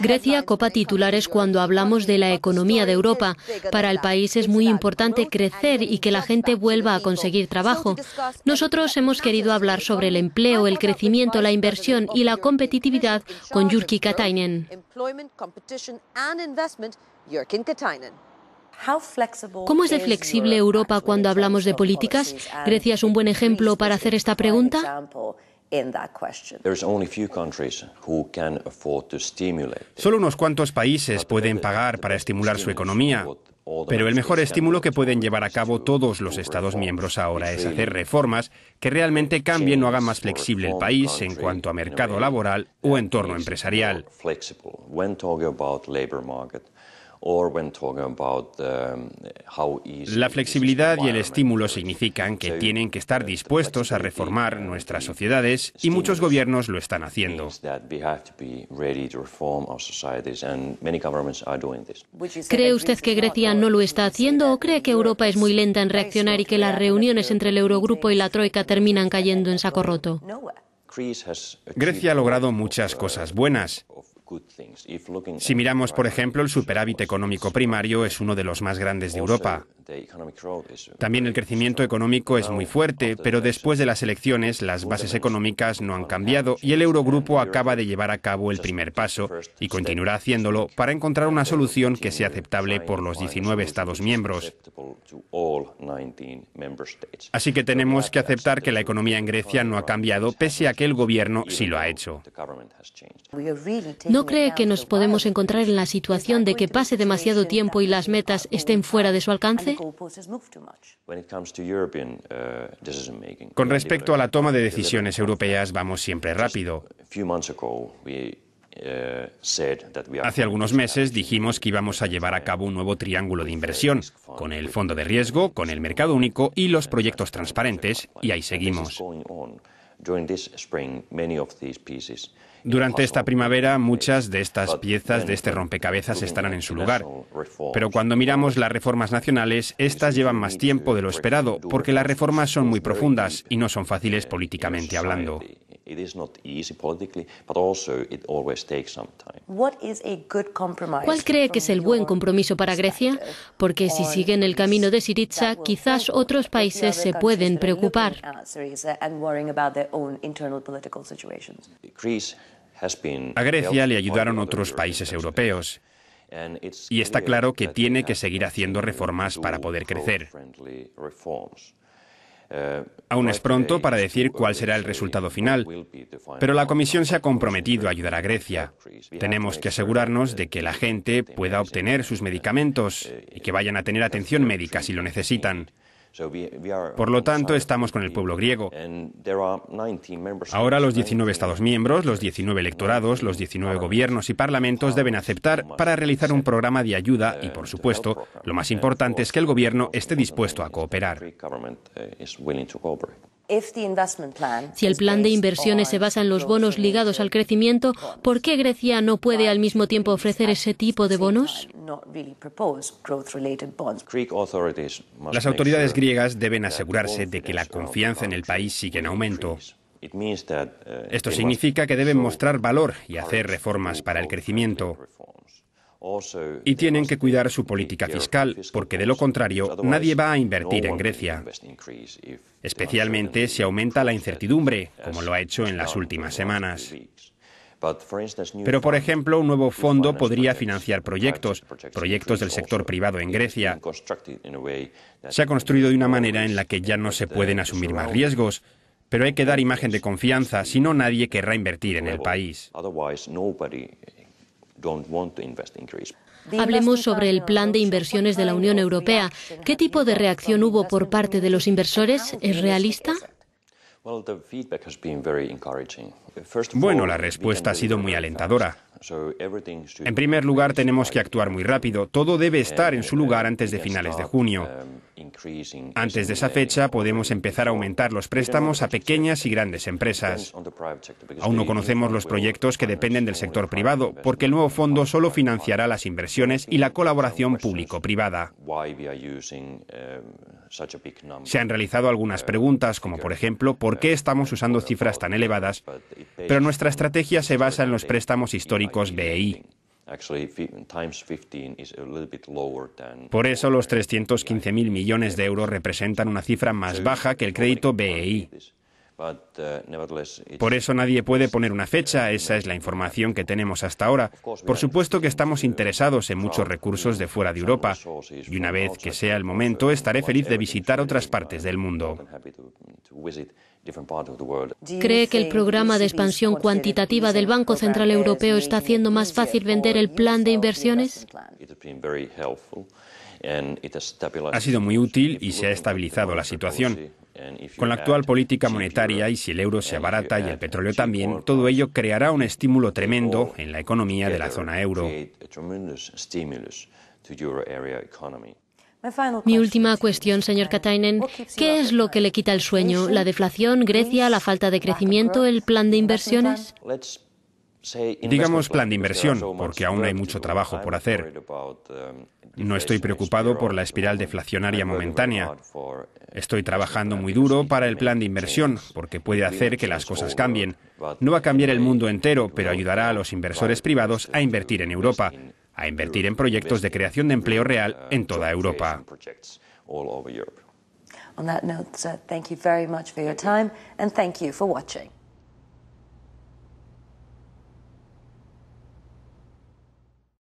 Grecia copa titulares cuando hablamos de la economía de Europa. Para el país es muy importante crecer y que la gente vuelva a conseguir trabajo. Nosotros hemos querido hablar sobre el empleo, el crecimiento, la inversión y la competitividad con Jyrki Katainen. ¿Cómo es de flexible Europa cuando hablamos de políticas? Grecia es un buen ejemplo para hacer esta pregunta. Solo unos cuantos países pueden pagar para estimular su economía. Pero el mejor estímulo que pueden llevar a cabo todos los Estados miembros ahora es hacer reformas que realmente cambien o hagan más flexible el país en cuanto a mercado laboral o entorno empresarial. Um, la flexibilidad y el estímulo significan que tienen que estar dispuestos a reformar nuestras sociedades y muchos gobiernos lo están haciendo. ¿Cree usted que Grecia no lo está haciendo o cree que Europa es muy lenta en reaccionar y que las reuniones entre el Eurogrupo y la Troika terminan cayendo en saco roto? Grecia ha logrado muchas cosas buenas, si miramos, por ejemplo, el superávit económico primario es uno de los más grandes de Europa. También el crecimiento económico es muy fuerte, pero después de las elecciones las bases económicas no han cambiado y el Eurogrupo acaba de llevar a cabo el primer paso y continuará haciéndolo para encontrar una solución que sea aceptable por los 19 Estados miembros. Así que tenemos que aceptar que la economía en Grecia no ha cambiado pese a que el gobierno sí lo ha hecho cree que nos podemos encontrar en la situación de que pase demasiado tiempo y las metas estén fuera de su alcance? Con respecto a la toma de decisiones europeas, vamos siempre rápido. Hace algunos meses dijimos que íbamos a llevar a cabo un nuevo triángulo de inversión, con el fondo de riesgo, con el mercado único y los proyectos transparentes, y ahí seguimos. Durante esta primavera muchas de estas piezas de este rompecabezas estarán en su lugar, pero cuando miramos las reformas nacionales, estas llevan más tiempo de lo esperado, porque las reformas son muy profundas y no son fáciles políticamente hablando. ¿Cuál cree que es el buen compromiso para Grecia? Porque si siguen el camino de Siriza, quizás otros países se pueden preocupar. A Grecia le ayudaron otros países europeos. Y está claro que tiene que seguir haciendo reformas para poder crecer. Eh, Aún es pronto para decir cuál será el resultado final, pero la Comisión se ha comprometido a ayudar a Grecia. Tenemos que asegurarnos de que la gente pueda obtener sus eh, medicamentos y que vayan a tener atención médica si lo necesitan. Por lo tanto, estamos con el pueblo griego. Ahora los 19 Estados miembros, los 19 electorados, los 19 gobiernos y parlamentos deben aceptar para realizar un programa de ayuda y, por supuesto, lo más importante es que el gobierno esté dispuesto a cooperar. Uh, si el plan de inversiones se basa en los bonos ligados al crecimiento, ¿por qué Grecia no puede al mismo tiempo ofrecer ese tipo de bonos? Las autoridades griegas deben asegurarse de que la confianza en el país sigue en aumento. Uh, Esto significa que deben mostrar valor y hacer reformas para el crecimiento. Y tienen que cuidar su política fiscal, porque de lo contrario nadie va a invertir en Grecia, especialmente si aumenta la incertidumbre, como lo ha hecho en las últimas semanas. Pero, por ejemplo, un nuevo fondo podría financiar proyectos, proyectos del sector privado en Grecia. Se ha construido de una manera en la que ya no se pueden asumir más riesgos, pero hay que dar imagen de confianza, si no nadie querrá invertir en el país. Hablemos sobre el plan de inversiones de la Unión Europea. ¿Qué tipo de reacción hubo por parte de los inversores? ¿Es realista? Bueno, la respuesta ha sido muy alentadora. En primer lugar, tenemos que actuar muy rápido. Todo debe estar en su lugar uh, antes de finales de junio. Um, antes de esa fecha podemos empezar a aumentar los préstamos a pequeñas y grandes empresas. Aún no conocemos los proyectos que dependen del sector privado, porque el nuevo fondo solo financiará las inversiones y la colaboración público-privada. Se han realizado algunas eh, preguntas, como por ejemplo, ¿por qué eh, estamos usando cifras tan elevadas? Pero nuestra estrategia se basa en los préstamos históricos BEI. Por eso los 315.000 millones de euros representan una cifra más baja que el crédito BEI. Uh, Por eso nadie puede poner una fecha, esa es la información que tenemos hasta ahora. Por supuesto que estamos uh, interesados en muchos recursos de fuera de Europa y una vez que sea el momento estaré feliz de visitar otras partes del mundo. ¿Cree que el programa de expansión cuantitativa del Banco Central Europeo está haciendo más fácil vender el plan de inversiones? Ha sido muy útil y se ha estabilizado la situación. Con la actual política monetaria y si el euro se abarata y el petróleo también, todo ello creará un estímulo tremendo en la economía de la zona euro. Mi última cuestión, señor Katainen. ¿Qué es lo que le quita el sueño? ¿La deflación, Grecia, la falta de crecimiento, el plan de inversiones? digamos, plan de inversión, porque aún hay mucho trabajo por hacer. Eh, no estoy preocupado por la espiral deflacionaria momentánea. Eh, estoy trabajando muy duro para el plan de inversión, porque puede hacer que las cosas cambien. No va a cambiar el mundo entero, pero ayudará a los inversores privados a invertir en Europa, a invertir en proyectos de creación de empleo real eh, en toda Europa. On that note, thank you very much for your time and thank you for watching.